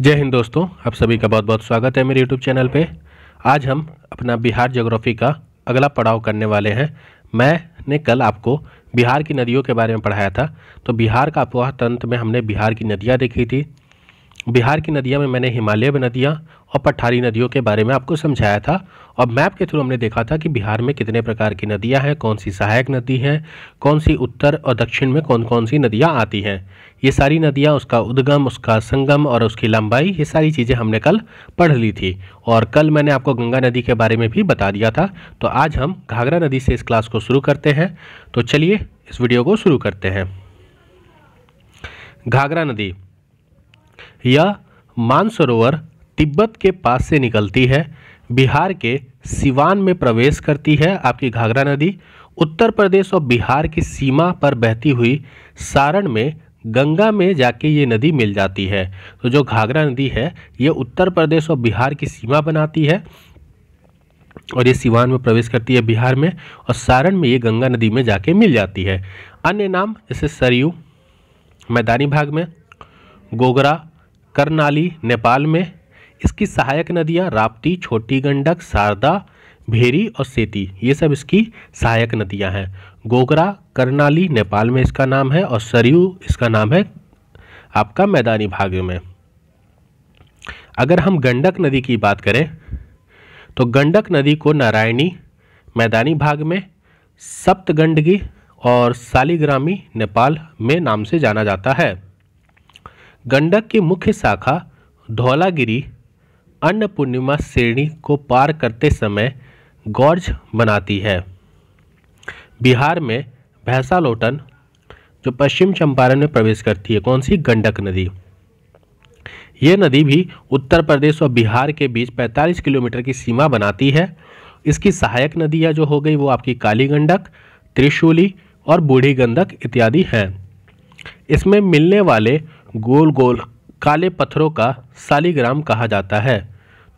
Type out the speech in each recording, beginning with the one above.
जय हिंद दोस्तों आप सभी का बहुत बहुत स्वागत है मेरे यूट्यूब चैनल पे आज हम अपना बिहार जोग्राफी का अगला पड़ाव करने वाले हैं मैंने कल आपको बिहार की नदियों के बारे में पढ़ाया था तो बिहार का अपवाह तंत्र में हमने बिहार की नदियाँ देखी थी बिहार की नदियाँ में मैंने हिमालय नदियाँ और पठारी नदियों के बारे में आपको समझाया था और मैप के थ्रू हमने देखा था कि बिहार में कितने प्रकार की नदियाँ हैं कौन सी सहायक नदी हैं कौन सी उत्तर और दक्षिण में कौन कौन सी नदियाँ आती हैं ये सारी नदियाँ उसका उद्गम उसका संगम और उसकी लंबाई ये सारी चीज़ें हमने कल पढ़ ली थी और कल मैंने आपको गंगा नदी के बारे में भी बता दिया था तो आज हम घाघरा नदी से इस क्लास को शुरू करते हैं तो चलिए इस वीडियो को शुरू करते हैं घाघरा नदी यह मानसरोवर तिब्बत के पास से निकलती है बिहार के सिवान में प्रवेश करती है आपकी घाघरा नदी उत्तर प्रदेश और बिहार की सीमा पर बहती हुई सारण में गंगा में जाके ये नदी मिल जाती है तो जो घाघरा नदी है ये उत्तर प्रदेश और बिहार की सीमा बनाती है और ये सिवान में प्रवेश करती है बिहार में और सारण में ये गंगा नदी में जाके मिल जाती है अन्य नाम जैसे सरयू मैदानी भाग में गोगरा करनाली नेपाल में इसकी सहायक नदियाँ राप्ती छोटी गंडक शारदा भेरी और सेती ये सब इसकी सहायक नदियां हैं गोगरा करनाली नेपाल में इसका नाम है और सरयू इसका नाम है आपका मैदानी भाग में अगर हम गंडक नदी की बात करें तो गंडक नदी को नारायणी मैदानी भाग में सप्तगंडकी और सालीग्रामी नेपाल में नाम से जाना जाता है गंडक की मुख्य शाखा धौलागिरी अन्नपूर्णिमा श्रेणी को पार करते समय गौर्ज बनाती है बिहार में भैंसा लोटन जो पश्चिम चंपारण में प्रवेश करती है कौन सी गंडक नदी यह नदी भी उत्तर प्रदेश और बिहार के बीच 45 किलोमीटर की सीमा बनाती है इसकी सहायक नदियाँ जो हो गई वो आपकी काली गंडक त्रिशूली और बूढ़ी गंडक इत्यादि हैं इसमें मिलने वाले गोल गोल काले पत्थरों का सालीग्राम कहा जाता है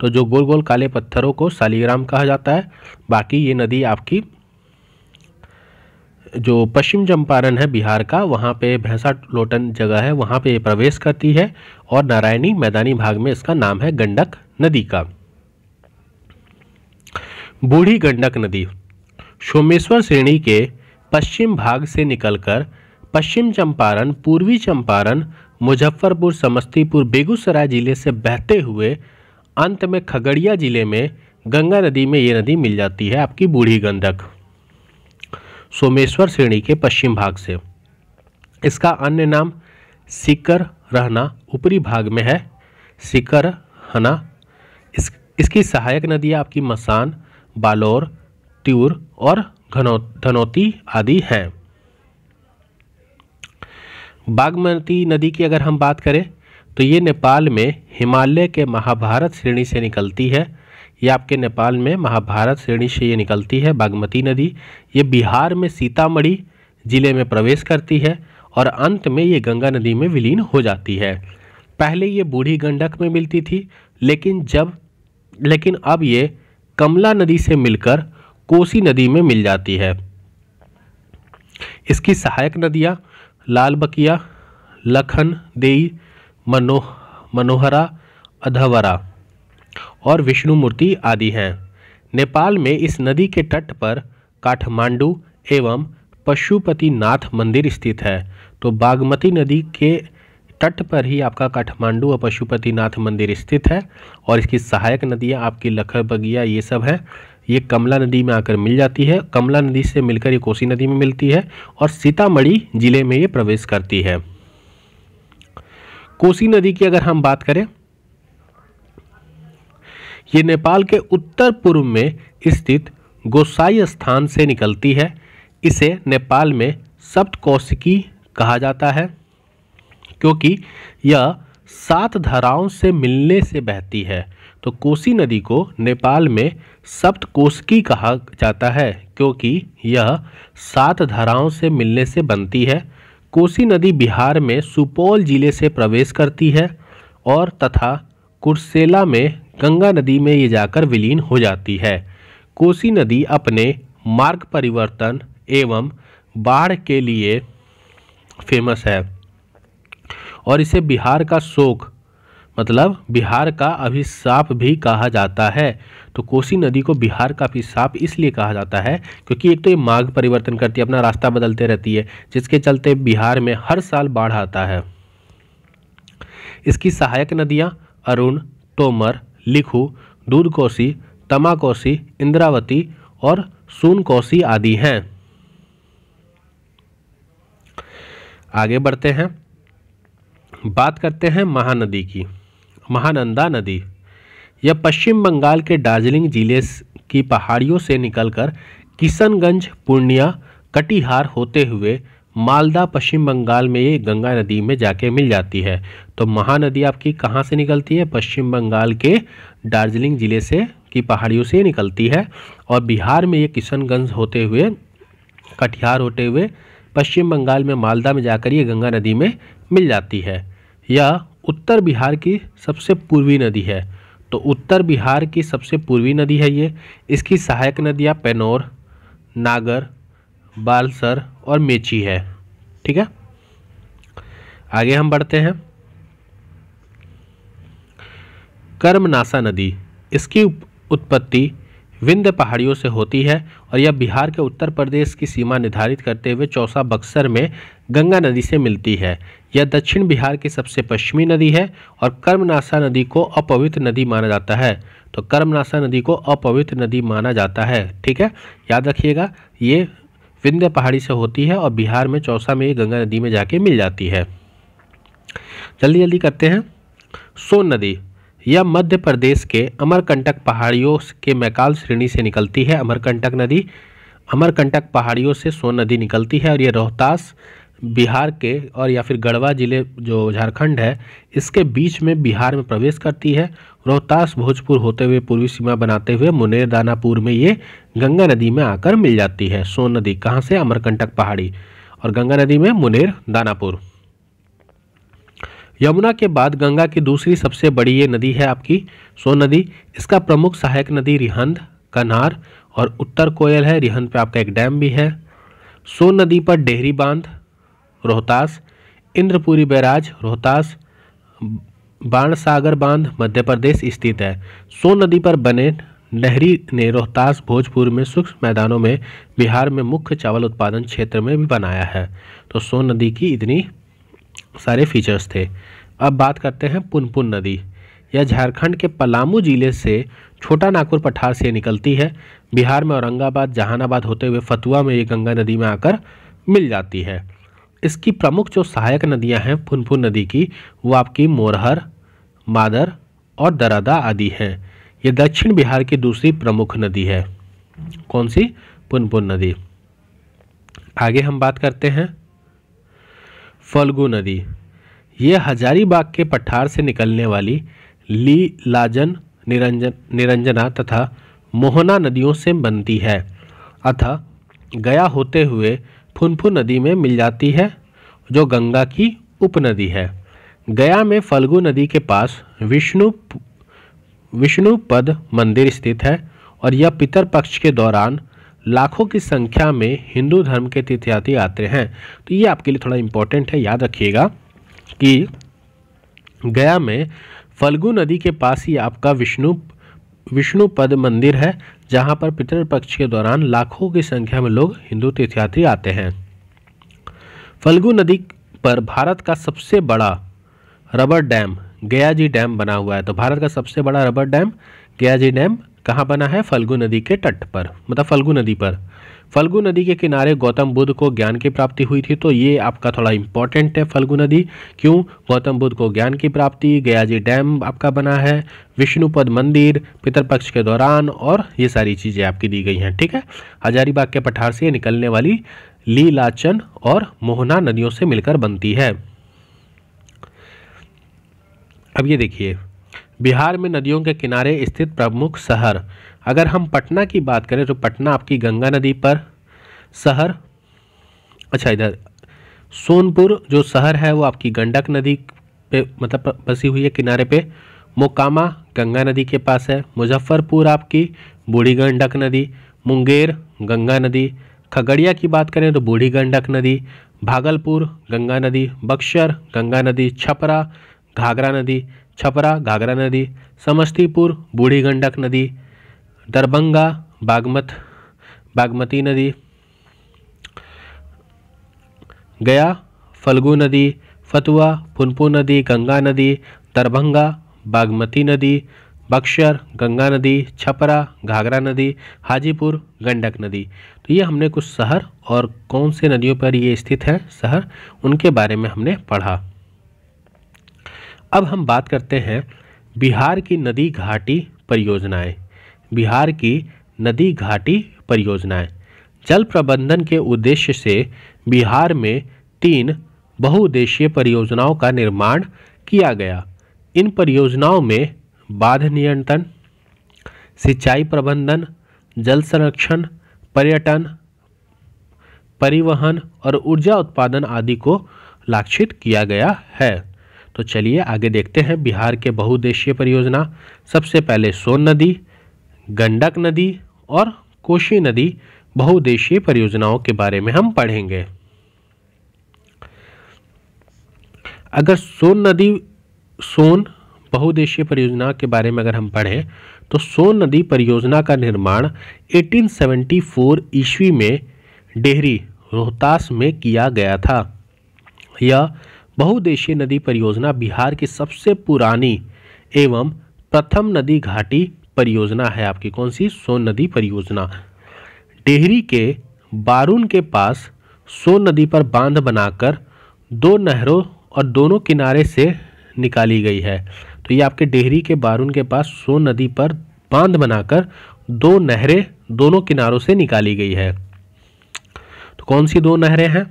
तो जो गोल गोल काले पत्थरों को सालीग्राम कहा जाता है बाकी ये नदी आपकी जो पश्चिम चंपारण है बिहार का वहाँ पे भैंसा लोटन जगह है वहाँ पे ये प्रवेश करती है और नारायणी मैदानी भाग में इसका नाम है गंडक नदी का बूढ़ी गंडक नदी सोमेश्वर श्रेणी के पश्चिम भाग से निकलकर पश्चिम चंपारण पूर्वी चंपारण मुजफ्फरपुर समस्तीपुर बेगूसराय जिले से बहते हुए अंत में खगड़िया जिले में गंगा नदी में ये नदी मिल जाती है आपकी बूढ़ी गंधक सोमेश्वर श्रेणी के पश्चिम भाग से इसका अन्य नाम सिकर रहना ऊपरी भाग में है सिकर हना इस इसकी सहायक नदियाँ आपकी मसान बालोर त्यूर और घनो धनौती आदि हैं बागमती नदी की अगर हम बात करें तो ये नेपाल में हिमालय के महाभारत श्रेणी से निकलती है ये आपके नेपाल में महाभारत श्रेणी से ये निकलती है बागमती नदी ये बिहार में सीतामढ़ी ज़िले में प्रवेश करती है और अंत में ये गंगा नदी में विलीन हो जाती है पहले ये बूढ़ी गंडक में मिलती थी लेकिन जब लेकिन अब ये कमला नदी से मिलकर कोसी नदी में मिल जाती है इसकी सहायक नदियाँ लाल बकिया लखन देई मनो मनोहरा अधवरा और विष्णुमूर्ति आदि हैं नेपाल में इस नदी के तट पर काठमांडू एवं पशुपतिनाथ मंदिर स्थित है तो बागमती नदी के तट पर ही आपका काठमांडू और पशुपतिनाथ मंदिर स्थित है और इसकी सहायक नदियाँ आपकी लखर बगिया ये सब हैं ये कमला नदी में आकर मिल जाती है कमला नदी से मिलकर ये कोसी नदी में मिलती है और सीतामढ़ी जिले में ये प्रवेश करती है कोसी नदी की अगर हम बात करें ये नेपाल के उत्तर पूर्व में स्थित गोसाई स्थान से निकलती है इसे नेपाल में सप्त कौशिकी कहा जाता है क्योंकि यह सात धाराओं से मिलने से बहती है तो कोसी नदी को नेपाल में सप्त कोशिकी कहा जाता है क्योंकि यह सात धाराओं से मिलने से बनती है कोसी नदी बिहार में सुपौल जिले से प्रवेश करती है और तथा कुरसेला में गंगा नदी में ये जाकर विलीन हो जाती है कोसी नदी अपने मार्ग परिवर्तन एवं बाढ़ के लिए फेमस है और इसे बिहार का शोक मतलब बिहार का अभिशाप भी कहा जाता है तो कोसी नदी को बिहार का साफ इसलिए कहा जाता है क्योंकि एक तो ये मार्ग परिवर्तन करती है अपना रास्ता बदलते रहती है जिसके चलते बिहार में हर साल बाढ़ आता है इसकी सहायक नदियाँ अरुण तोमर लिखू दूध कोसी तमा कोसी इंद्रावती और सून कोसी आदि हैं आगे बढ़ते हैं बात करते हैं महानदी की महानंदा नदी यह पश्चिम बंगाल के दार्जिलिंग जिले की पहाड़ियों से निकलकर किशनगंज पूर्णिया कटिहार होते हुए मालदा पश्चिम बंगाल में ये गंगा नदी में जाके मिल जाती है तो महानदी आपकी कहाँ से निकलती है पश्चिम बंगाल के दार्जिलिंग जिले से की पहाड़ियों से निकलती है और बिहार में ये किशनगंज होते हुए कटिहार होते हुए पश्चिम बंगाल में मालदा में जाकर ये गंगा नदी में मिल जाती है यह उत्तर बिहार की सबसे पूर्वी नदी है तो उत्तर बिहार की सबसे पूर्वी नदी है ये इसकी सहायक नदियाँ पेनोर नागर बालसर और मेची है ठीक है आगे हम बढ़ते हैं कर्मनासा नदी इसकी उत्पत्ति विंध्य पहाड़ियों से होती है और यह बिहार के उत्तर प्रदेश की सीमा निर्धारित करते हुए चौसा बक्सर में गंगा नदी से मिलती है यह दक्षिण बिहार की सबसे पश्चिमी नदी है और कर्मनाशा नदी को अपवित्र नदी माना जाता है तो कर्मनाशा नदी को अपवित्र नदी माना जाता है ठीक है याद रखिएगा ये विंध्य पहाड़ी से होती है और बिहार में चौसा में ये गंगा नदी में जाके मिल जाती है जल्दी जल्दी करते हैं सोन नदी यह मध्य प्रदेश के अमरकंटक पहाड़ियों के मैकाल श्रेणी से निकलती है अमरकंटक नदी अमरकंटक पहाड़ियों से सोन नदी निकलती है और यह रोहतास बिहार के और या फिर गढ़वा जिले जो झारखंड है इसके बीच में बिहार में प्रवेश करती है रोहतास भोजपुर होते हुए पूर्वी सीमा बनाते हुए मुनेर दानापुर में ये गंगा नदी में आकर मिल जाती है सोन नदी कहाँ से अमरकंटक पहाड़ी और गंगा नदी में मुनेर दानापुर यमुना के बाद गंगा की दूसरी सबसे बड़ी ये नदी है आपकी सोन नदी इसका प्रमुख सहायक नदी रिहंद कन्हार और उत्तर कोयल है रिहंद पे आपका एक डैम भी है सोन नदी पर डेहरी बांध रोहतास इंद्रपुरी बैराज रोहतास बाण सागर बांध मध्य प्रदेश स्थित है सोन नदी पर बने नहरी ने रोहतास भोजपुर में सूक्ष्म मैदानों में बिहार में मुख्य चावल उत्पादन क्षेत्र में भी बनाया है तो सोन नदी की इतनी सारे फीचर्स थे अब बात करते हैं पुनपुन नदी यह झारखंड के पलामू जिले से छोटा नागपुर पठार से निकलती है बिहार में औरंगाबाद जहानाबाद होते हुए फतुआ में ये गंगा नदी में आकर मिल जाती है इसकी प्रमुख जो सहायक नदियां हैं फुनफुन नदी की वो आपकी मोरहर मादर और दरादा आदि हैं ये दक्षिण बिहार की दूसरी प्रमुख नदी है कौन सी पुनपुन नदी आगे हम बात करते हैं फल्गु नदी यह हजारीबाग के पठार से निकलने वाली ली लाजन निरंजन निरंजना तथा मोहना नदियों से बनती है अतः गया होते हुए फुनफु नदी में मिल जाती है जो गंगा की उपनदी है गया में फल्गु नदी के पास विष्णु विष्णुपद मंदिर स्थित है और यह पितर पक्ष के दौरान लाखों की संख्या में हिंदू धर्म के तीर्थयात्री आते हैं तो ये आपके लिए थोड़ा इम्पोर्टेंट है याद रखिएगा कि गया में फल्गु नदी के पास ही आपका विष्णु विष्णु पद मंदिर है जहाँ पर पितृपक्ष के दौरान लाखों की संख्या में लोग हिंदू तीर्थयात्री आते हैं फल्गु नदी पर भारत का सबसे बड़ा रबर डैम गया जी डैम बना हुआ है तो भारत का सबसे बड़ा रबर डैम गया जी डैम कहाँ बना है फल्गु नदी के तट पर मतलब फल्गु नदी पर फल्गु नदी के किनारे गौतम बुद्ध को ज्ञान की प्राप्ति हुई थी तो ये आपका थोड़ा इंपॉर्टेंट है फल्गु नदी क्यों गौतम बुद्ध को ज्ञान की प्राप्ति गयाजी डैम आपका बना है विष्णुपद मंदिर पितृपक्ष के दौरान और ये सारी चीज़ें आपकी दी गई हैं ठीक है हजारीबाग के पठार से निकलने वाली लीलाचन और मोहना नदियों से मिलकर बनती है अब ये देखिए बिहार में नदियों के किनारे स्थित प्रमुख शहर अगर हम पटना की बात करें तो पटना आपकी गंगा नदी पर शहर अच्छा इधर सोनपुर जो शहर है वो आपकी गंडक नदी पे मतलब बसी हुई है किनारे पे मोकामा गंगा नदी के पास है मुजफ्फरपुर आपकी बूढ़ी गंडक नदी मुंगेर गंगा नदी खगड़िया की बात करें तो बूढ़ी गंडक नदी भागलपुर गंगा नदी बक्सर गंगा नदी छपरा घाघरा नदी छपरा घाघरा नदी समस्तीपुर बूढ़ी गंडक नदी दरभंगा बागमत बागमती नदी गया फलगु नदी फतुआ फुनपु नदी गंगा नदी दरभंगा बागमती नदी बक्सर गंगा नदी छपरा घाघरा नदी हाजीपुर गंडक नदी तो ये हमने कुछ शहर और कौन से नदियों पर ये स्थित है शहर उनके बारे में हमने पढ़ा अब हम बात करते हैं बिहार की नदी घाटी परियोजनाएं बिहार की नदी घाटी परियोजनाएं जल प्रबंधन के उद्देश्य से बिहार में तीन बहुउद्देशीय परियोजनाओं का निर्माण किया गया इन परियोजनाओं में बाध नियंत्रण सिंचाई प्रबंधन जल संरक्षण पर्यटन परिवहन और ऊर्जा उत्पादन आदि को लक्षित किया गया है तो चलिए आगे देखते हैं बिहार के बहुउद्देशीय परियोजना सबसे पहले सोन नदी गंडक नदी और कोशी नदी बहुउद्देशीय परियोजनाओं के बारे में हम पढ़ेंगे अगर सोन नदी सोन बहुउद्देशीय परियोजना के बारे में अगर हम पढ़ें तो सोन नदी परियोजना का निर्माण 1874 ईस्वी में डेहरी रोहतास में किया गया था यह बहुदेशीय नदी परियोजना बिहार की सबसे पुरानी एवं प्रथम नदी घाटी परियोजना है आपकी कौन सी सोन नदी परियोजना डेहरी के बारून के पास सोन नदी पर बांध बनाकर दो नहरों और दोनों किनारे से निकाली गई है तो ये आपके डेहरी के बारून के पास सोन नदी पर बांध बनाकर दो नहरें दोनों किनारों से निकाली गई है तो कौन सी दो नहरें हैं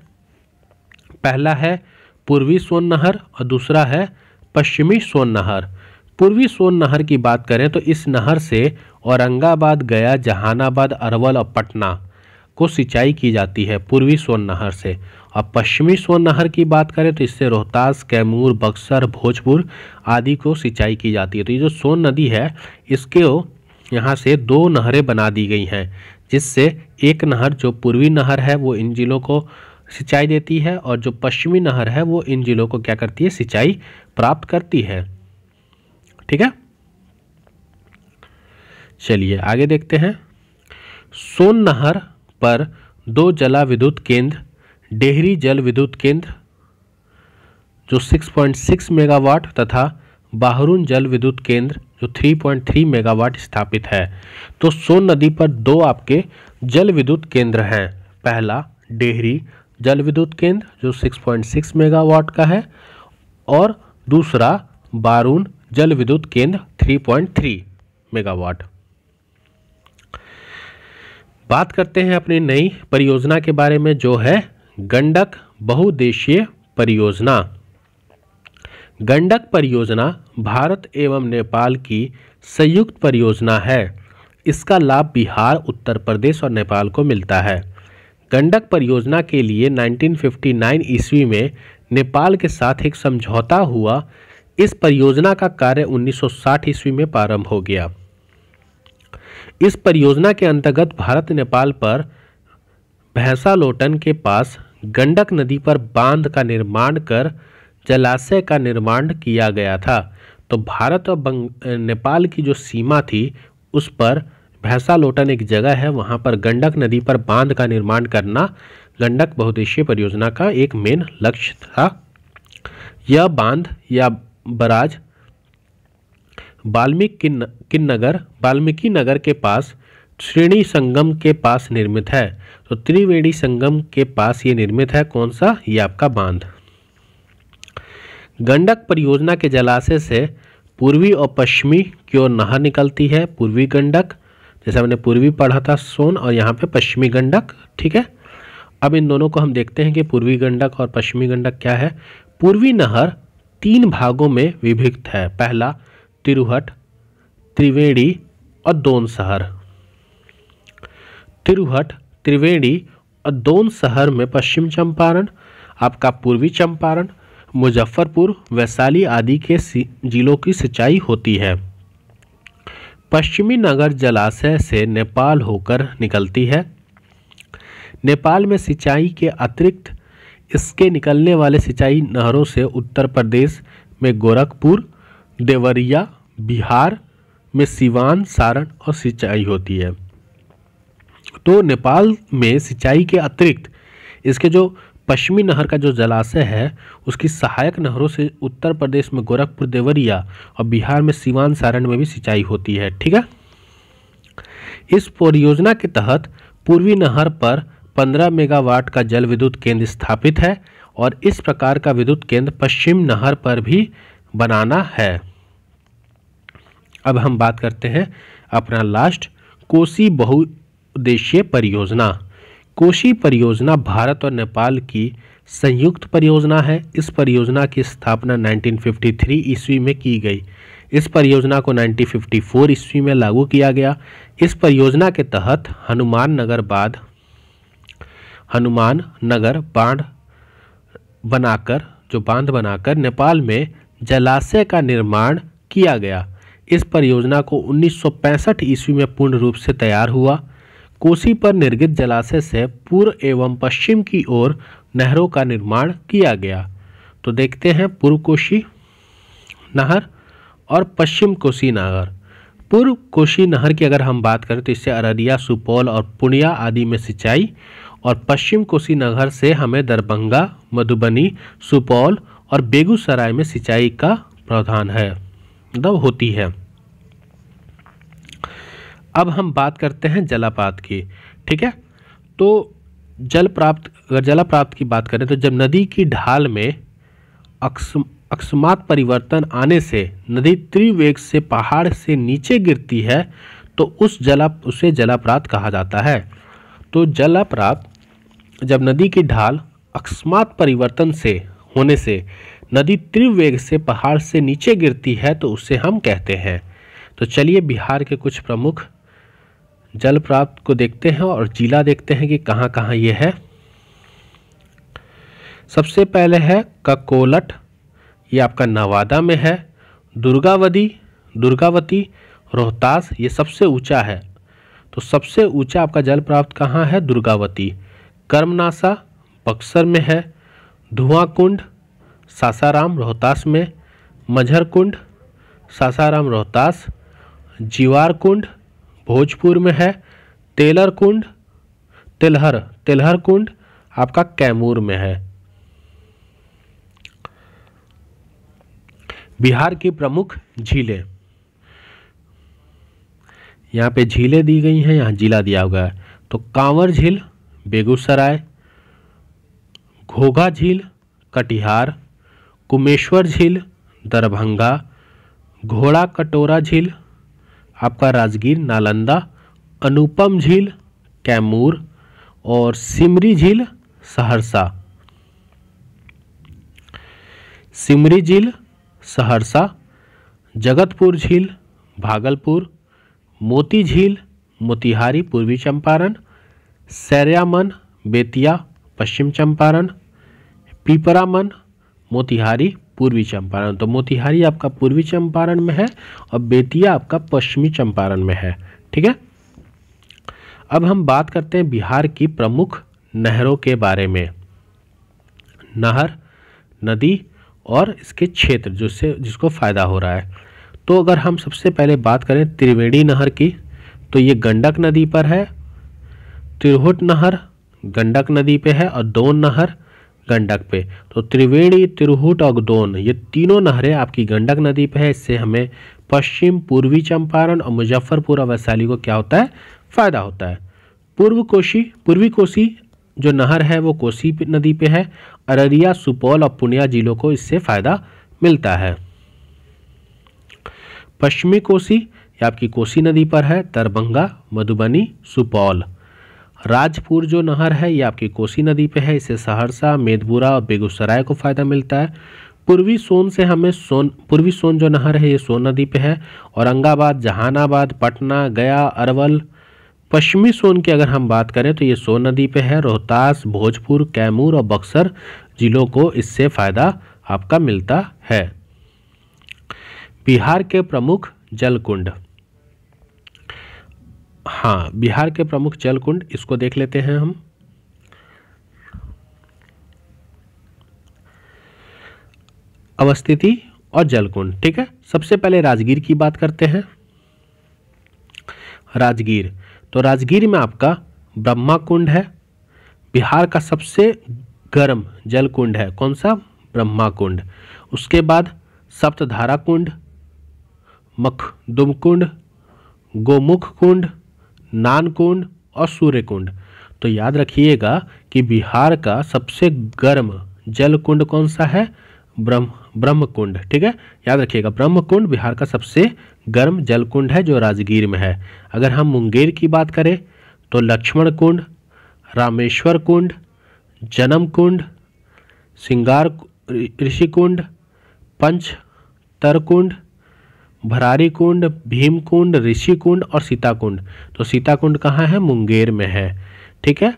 पहला है पूर्वी सोन नहर और दूसरा है पश्चिमी सोन नहर पूर्वी सोन नहर की बात करें तो इस नहर से औरंगाबाद गया जहानाबाद अरवल और पटना को सिंचाई की जाती है पूर्वी सोन नहर से और पश्चिमी सोन नहर की बात करें तो इससे रोहतास कैमूर बक्सर भोजपुर आदि को सिंचाई की जाती है तो ये जो सोन नदी है इसके यहाँ से दो नहरें बना दी गई हैं जिससे एक नहर जो पूर्वी नहर है वो इन जिलों को सिंचाई देती है और जो पश्चिमी नहर है वो इन जिलों को क्या करती है सिंचाई प्राप्त करती है ठीक है चलिए आगे देखते हैं सोन नहर पर दो जला विद्युत केंद्र डेहरी जल विद्युत केंद्र जो 6.6 मेगावाट तथा बाहरून जल विद्युत केंद्र जो 3.3 मेगावाट स्थापित है तो सोन नदी पर दो आपके जल विद्युत केंद्र हैं पहला डेहरी जल विद्युत केंद्र जो 6.6 मेगावाट का है और दूसरा बारून जल विद्युत केंद्र 3.3 मेगावाट बात करते हैं अपनी नई परियोजना के बारे में जो है गंडक बहुदेशीय परियोजना गंडक परियोजना भारत एवं नेपाल की संयुक्त परियोजना है इसका लाभ बिहार उत्तर प्रदेश और नेपाल को मिलता है गंडक परियोजना के लिए 1959 ईस्वी में नेपाल के साथ एक समझौता हुआ इस परियोजना का कार्य 1960 ईस्वी में प्रारंभ हो गया इस परियोजना के अंतर्गत भारत नेपाल पर भैंसालोटन के पास गंडक नदी पर बांध का निर्माण कर जलाशय का निर्माण किया गया था तो भारत और नेपाल की जो सीमा थी उस पर लोटन एक जगह है वहाँ पर गंडक नदी पर बांध का निर्माण करना गंडक बहुद्देशीय परियोजना का एक मेन लक्ष्य था यह बांध या बराज वाल्मीकि किन नगर वाल्मीकि नगर के पास श्रेणी संगम के पास निर्मित है तो त्रिवेणी संगम के पास ये निर्मित है कौन सा ये आपका बांध गंडक परियोजना के जलाशय से पूर्वी और पश्चिमी की ओर नहर निकलती है पूर्वी गंडक जैसे हमने पूर्वी पढ़ा था सोन और यहाँ पे पश्चिमी गंडक ठीक है अब इन दोनों को हम देखते हैं कि पूर्वी गंडक और पश्चिमी गंडक क्या है पूर्वी नहर तीन भागों में विभिक्त है पहला तिरुहट त्रिवेणी और दोन शहर तिरुहट त्रिवेणी और दोन शहर में पश्चिम चंपारण आपका पूर्वी चंपारण मुजफ्फरपुर वैशाली आदि के जिलों की सिंचाई होती है पश्चिमी नगर जलाशय से नेपाल होकर निकलती है नेपाल में सिंचाई के अतिरिक्त इसके निकलने वाले सिंचाई नहरों से उत्तर प्रदेश में गोरखपुर देवरिया बिहार में सिवान सारण और सिंचाई होती है तो नेपाल में सिंचाई के अतिरिक्त इसके जो पश्चिमी नहर का जो जलाशय है उसकी सहायक नहरों से उत्तर प्रदेश में गोरखपुर देवरिया और बिहार में सीवान सारण में भी सिंचाई होती है ठीक है इस परियोजना के तहत पूर्वी नहर पर 15 मेगावाट का जल विद्युत केंद्र स्थापित है और इस प्रकार का विद्युत केंद्र पश्चिम नहर पर भी बनाना है अब हम बात करते हैं अपना लास्ट कोसी बहुउद्देशीय परियोजना कोशी परियोजना भारत और नेपाल की संयुक्त परियोजना है इस परियोजना की स्थापना 1953 ईस्वी में की गई इस परियोजना को 1954 ईस्वी में लागू किया गया इस परियोजना के तहत हनुमान नगर बाद हनुमान नगर बांध बनाकर जो बांध बनाकर नेपाल में जलाशय का निर्माण किया गया इस परियोजना को 1965 ईस्वी में पूर्ण रूप से तैयार हुआ कोसी पर निर्गित जलाशय से पूर्व एवं पश्चिम की ओर नहरों का निर्माण किया गया तो देखते हैं पूर्व कोशी नहर और पश्चिम कोशी नहर पूर्व कोशी नहर की अगर हम बात करें तो इससे अररिया सुपौल और पुणिया आदि में सिंचाई और पश्चिम कोशी नहर से हमें दरभंगा मधुबनी सुपौल और बेगूसराय में सिंचाई का प्रावधान है मतलब होती है अब हम बात करते हैं जलापात की ठीक है तो जल प्राप्त अगर जला प्राप्त की बात करें तो जब नदी की ढाल में अक्स परिवर्तन आने से नदी त्रिवेग से पहाड़ से नीचे गिरती है तो उस जला उसे जलाप्रात कहा जाता है तो जलाप्रात जब नदी की ढाल अकस्मात परिवर्तन से होने से नदी त्रिवेग से पहाड़ से नीचे गिरती है तो उसे हम कहते हैं तो चलिए बिहार के कुछ प्रमुख जल प्राप्त को देखते हैं और जिला देखते हैं कि कहाँ कहाँ ये है सबसे पहले है ककोलट ये आपका नवादा में है दुर्गावती दुर्गावती रोहतास ये सबसे ऊंचा है तो सबसे ऊंचा आपका जल प्राप्त कहाँ है दुर्गावती कर्मनासा बक्सर में है धुआं कुंड सासाराम रोहतास में मझर कुंड सासाराम रोहतास जीवार कुंड भोजपुर में है तेलर कुंड तिलहर तिलहर कुंड आपका कैमूर में है बिहार की प्रमुख झीलें यहाँ पे झीलें दी गई हैं यहाँ जिला दिया हुआ है तो कांवर झील बेगूसराय घोघा झील कटिहार कुमेश्वर झील दरभंगा घोड़ा कटोरा झील आपका राजगीर नालंदा अनुपम झील कैमूर और सिमरी झील सहरसा सिमरी झील सहरसा जगतपुर झील भागलपुर मोती झील मोतिहारी पूर्वी चंपारण सैरियामन बेतिया पश्चिम चंपारण पीपरामन मोतिहारी पूर्वी चंपारण तो मोतिहारी आपका पूर्वी चंपारण में है और बेतिया आपका पश्चिमी चंपारण में है ठीक है अब हम बात करते हैं बिहार की प्रमुख नहरों के बारे में नहर नदी और इसके क्षेत्र जिससे जिसको फ़ायदा हो रहा है तो अगर हम सबसे पहले बात करें त्रिवेणी नहर की तो ये गंडक नदी पर है त्रिहुट नहर गंडक नदी पे है और दोन नहर गंडक पे तो त्रिवेणी तिरहुट और दोन ये तीनों नहरें आपकी गंडक नदी पे है इससे हमें पश्चिम पूर्वी चंपारण और मुजफ्फरपुर और वैशाली को क्या होता है फ़ायदा होता है पूर्व कोशी पूर्वी कोशी जो नहर है वो कोसी नदी पे है अररिया सुपौल और पुनिया जिलों को इससे फ़ायदा मिलता है पश्चिमी कोसी या आपकी कोसी नदी पर है दरभंगा मधुबनी सुपौल राजपुर जो नहर है ये आपकी कोसी नदी पे है इसे सहरसा मेदपुरा और बेगूसराय को फ़ायदा मिलता है पूर्वी सोन से हमें सोन पूर्वी सोन जो नहर है ये सोन नदी पे है औरंगाबाद जहानाबाद पटना गया अरवल पश्चिमी सोन की अगर हम बात करें तो ये सोन नदी पे है रोहतास भोजपुर कैमूर और बक्सर जिलों को इससे फ़ायदा आपका मिलता है बिहार के प्रमुख जलकुंड हाँ बिहार के प्रमुख जलकुंड इसको देख लेते हैं हम अवस्थिति और जलकुंड ठीक है सबसे पहले राजगीर की बात करते हैं राजगीर तो राजगीर में आपका ब्रह्मा कुंड है बिहार का सबसे गर्म जल कुंड है कौन सा ब्रह्मा कुंड उसके बाद सप्तधारा कुंड मखदुम कुंड गोमुख कुंड नानकुंड और सूर्यकुंड तो याद रखिएगा कि बिहार का सबसे गर्म जल कुंड कौन सा है ब्रह्म ब्रह्मकुंड ठीक है याद रखिएगा ब्रह्मकुंड बिहार का सबसे गर्म जल कुंड है जो राजगीर में है अगर हम मुंगेर की बात करें तो लक्ष्मण कुंड रामेश्वर कुंड जन्म कुंड सिंगार ऋषिकुंड पंच तरकुंड भरारी कुंड भीम ऋषि ऋषिकुंड और सीताकुंड तो सीताकुंड कहाँ है मुंगेर में है ठीक है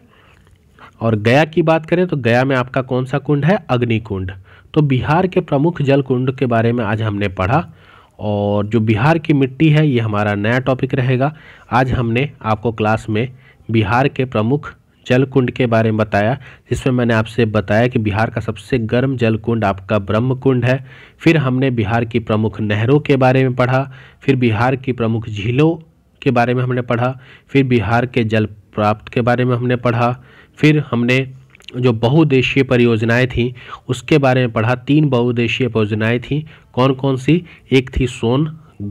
और गया की बात करें तो गया में आपका कौन सा कुंड है अग्निकुंड तो बिहार के प्रमुख जल कुंड के बारे में आज हमने पढ़ा और जो बिहार की मिट्टी है ये हमारा नया टॉपिक रहेगा आज हमने आपको क्लास में बिहार के प्रमुख जलकुंड के बारे में बताया जिसमें मैंने आपसे बताया कि बिहार का सबसे गर्म जलकुंड आपका ब्रह्म कुंड है फिर हमने बिहार की प्रमुख नहरों के बारे में पढ़ा फिर बिहार की प्रमुख झीलों के बारे में हमने पढ़ा फिर बिहार के जल प्राप्त के बारे में हमने पढ़ा फिर हमने जो बहुदेशीय परियोजनाएं थीं उसके बारे में पढ़ा तीन बहुदेशीय परियोजनाएं थीं कौन कौन सी एक थी सोन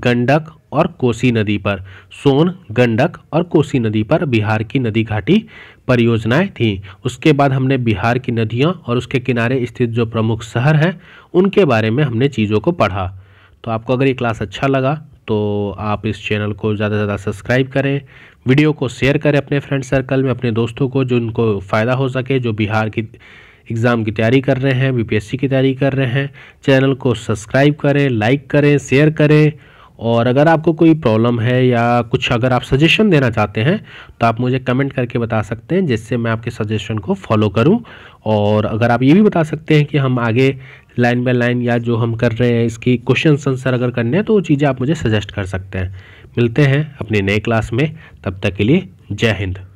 गंडक और कोसी नदी पर सोन गंडक और कोसी नदी पर बिहार की नदी घाटी परियोजनाएं थीं उसके बाद हमने बिहार की नदियां और उसके किनारे स्थित जो प्रमुख शहर हैं उनके बारे में हमने चीज़ों को पढ़ा तो आपको अगर ये क्लास अच्छा लगा तो आप इस चैनल को ज़्यादा से ज़्यादा सब्सक्राइब करें वीडियो को शेयर करें अपने फ्रेंड सर्कल में अपने दोस्तों को जो उनको फ़ायदा हो सके जो बिहार की एग्ज़ाम की तैयारी कर रहे हैं बीपीएससी की तैयारी कर रहे हैं चैनल को सब्सक्राइब करें लाइक करें शेयर करें और अगर आपको कोई प्रॉब्लम है या कुछ अगर आप सजेशन देना चाहते हैं तो आप मुझे कमेंट करके बता सकते हैं जिससे मैं आपके सजेशन को फॉलो करूं और अगर आप ये भी बता सकते हैं कि हम आगे लाइन बाय लाइन या जो हम कर रहे हैं इसकी क्वेश्चन आंसर अगर करने हैं तो वो चीज़ें आप मुझे सजेस्ट कर सकते हैं मिलते हैं अपने नए क्लास में तब तक के लिए जय हिंद